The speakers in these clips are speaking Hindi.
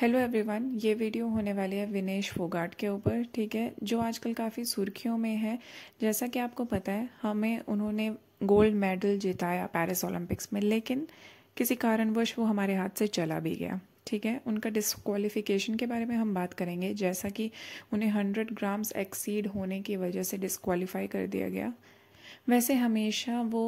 हेलो एवरीवन ये वीडियो होने वाली है विनेश फोगाट के ऊपर ठीक है जो आजकल काफ़ी सुर्खियों में है जैसा कि आपको पता है हमें उन्होंने गोल्ड मेडल जिताया पेरिस ओलंपिक्स में लेकिन किसी कारणवश वो हमारे हाथ से चला भी गया ठीक है उनका डिस्क्वालिफिकेशन के बारे में हम बात करेंगे जैसा कि उन्हें हंड्रेड ग्राम्स एक्सीड होने की वजह से डिस्क्वालीफाई कर दिया गया वैसे हमेशा वो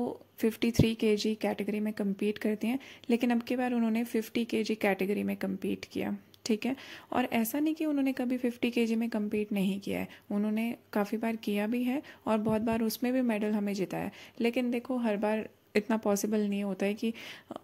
53 थ्री कैटेगरी में कम्पीट करती हैं लेकिन अब की बार उन्होंने 50 के कैटेगरी में कम्पीट किया ठीक है और ऐसा नहीं कि उन्होंने कभी 50 के में कम्पीट नहीं किया है उन्होंने काफ़ी बार किया भी है और बहुत बार उसमें भी मेडल हमें जिताया लेकिन देखो हर बार इतना पॉसिबल नहीं होता है कि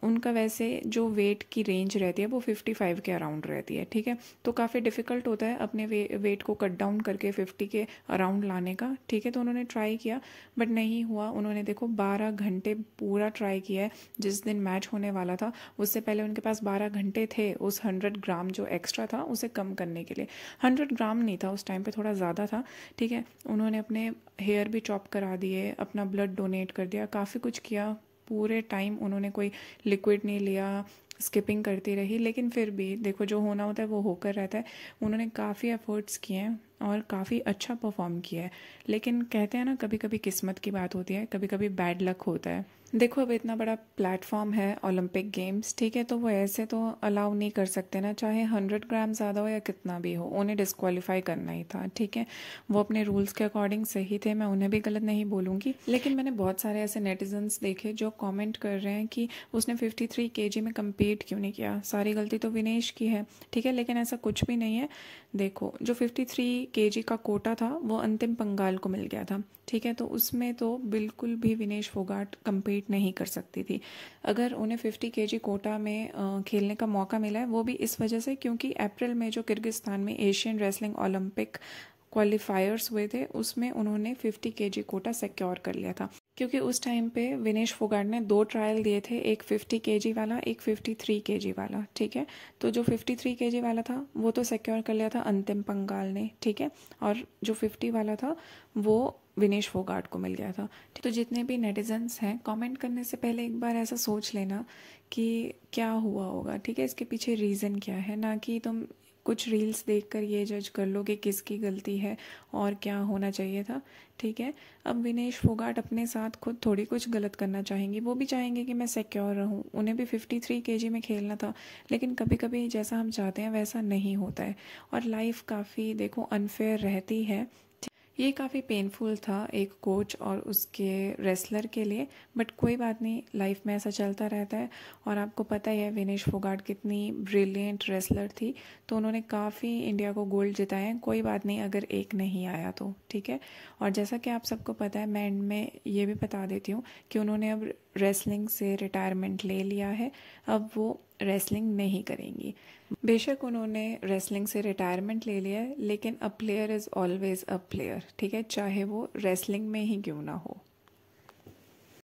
उनका वैसे जो वेट की रेंज रहती है वो 55 के अराउंड रहती है ठीक है तो काफ़ी डिफ़िकल्ट होता है अपने वे वेट को कट डाउन करके 50 के अराउंड लाने का ठीक है तो उन्होंने ट्राई किया बट नहीं हुआ उन्होंने देखो 12 घंटे पूरा ट्राई किया है जिस दिन मैच होने वाला था उससे पहले उनके पास बारह घंटे थे उस हंड्रेड ग्राम जो एक्स्ट्रा था उसे कम करने के लिए हंड्रेड ग्राम नहीं था उस टाइम पर थोड़ा ज़्यादा था ठीक है उन्होंने अपने हेयर भी चॉप करा दिए अपना ब्लड डोनेट कर दिया काफ़ी कुछ किया पूरे टाइम उन्होंने कोई लिक्विड नहीं लिया स्किपिंग करती रही लेकिन फिर भी देखो जो होना होता है वो होकर रहता है उन्होंने काफ़ी एफर्ट्स किए हैं और काफ़ी अच्छा परफॉर्म किया है लेकिन कहते हैं ना कभी कभी किस्मत की बात होती है कभी कभी बैड लक होता है देखो अब इतना बड़ा प्लेटफॉर्म है ओलंपिक गेम्स ठीक है तो वो ऐसे तो अलाउ नहीं कर सकते ना चाहे हंड्रेड ग्राम ज़्यादा हो या कितना भी हो उन्हें डिस्कवालीफाई करना ही था ठीक है वो अपने रूल्स के अकॉर्डिंग सही थे मैं उन्हें भी गलत नहीं बोलूँगी लेकिन मैंने बहुत सारे ऐसे नेटिजन्स देखे जो कॉमेंट कर रहे हैं कि उसने फिफ्टी थ्री के जी में कम्पीट क्यों नहीं किया सारी गलती तो विनेश की है ठीक है लेकिन ऐसा कुछ भी नहीं है देखो जो फिफ्टी थ्री के जी का कोटा था वो अंतिम पंगाल को मिल गया था ठीक है तो उसमें तो बिल्कुल भी विनेश फोगाट कम्पीट कंप्लीट नहीं कर सकती थी अगर उन्हें फिफ्टी के कोटा में खेलने का मौका मिला है वो भी इस वजह से क्योंकि अप्रैल में जो किर्गिस्तान में एशियन रेसलिंग ओलंपिक क्वालिफायर्स हुए थे उसमें उन्होंने 50 के कोटा सिक्योर कर लिया था क्योंकि उस टाइम पे विनेश फोगाट ने दो ट्रायल दिए थे एक 50 के वाला एक 53 के वाला ठीक है तो जो 53 के वाला था वो तो सिक्योर कर लिया था अंतिम पंगाल ने ठीक है और जो 50 वाला था वो विनेश फोगाट को मिल गया था तो जितने भी नेटिजन्स हैं कमेंट करने से पहले एक बार ऐसा सोच लेना कि क्या हुआ होगा ठीक है इसके पीछे रीज़न क्या है ना कि तुम कुछ रील्स देखकर ये जज कर लो कि किसकी गलती है और क्या होना चाहिए था ठीक है अब विनेश फोगाट अपने साथ खुद थोड़ी कुछ गलत करना चाहेंगी वो भी चाहेंगे कि मैं सिक्योर रहूं उन्हें भी 53 केजी में खेलना था लेकिन कभी कभी जैसा हम चाहते हैं वैसा नहीं होता है और लाइफ काफ़ी देखो अनफेयर रहती है ये काफ़ी पेनफुल था एक कोच और उसके रेसलर के लिए बट कोई बात नहीं लाइफ में ऐसा चलता रहता है और आपको पता ही है विनेश फोगाट कितनी ब्रिलियंट रेसलर थी तो उन्होंने काफ़ी इंडिया को गोल्ड जिताए हैं कोई बात नहीं अगर एक नहीं आया तो ठीक है और जैसा कि आप सबको पता है मैं एंड में ये भी बता देती हूँ कि उन्होंने अब रेसलिंग से रिटायरमेंट ले लिया है अब वो रेसलिंग नहीं करेंगी बेशक उन्होंने रेसलिंग से रिटायरमेंट ले लिया है लेकिन a player is always a player ठीक है चाहे वो रेसलिंग में ही क्यों ना हो